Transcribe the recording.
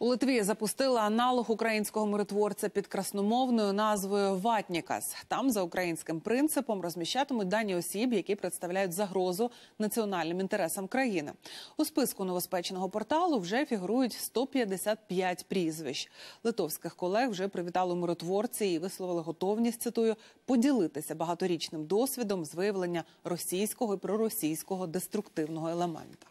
У Литві запустили аналог українського миротворця під красномовною назвою Ватнікас. Там за українським принципом розміщатимуть дані осіб, які представляють загрозу національним інтересам країни. У списку новоспеченого порталу вже фігурують 155 прізвищ. Литовських колег вже привітали миротворці і висловили готовність цитую поділитися багаторічним досвідом з виявлення російського і проросійського деструктивного елемента.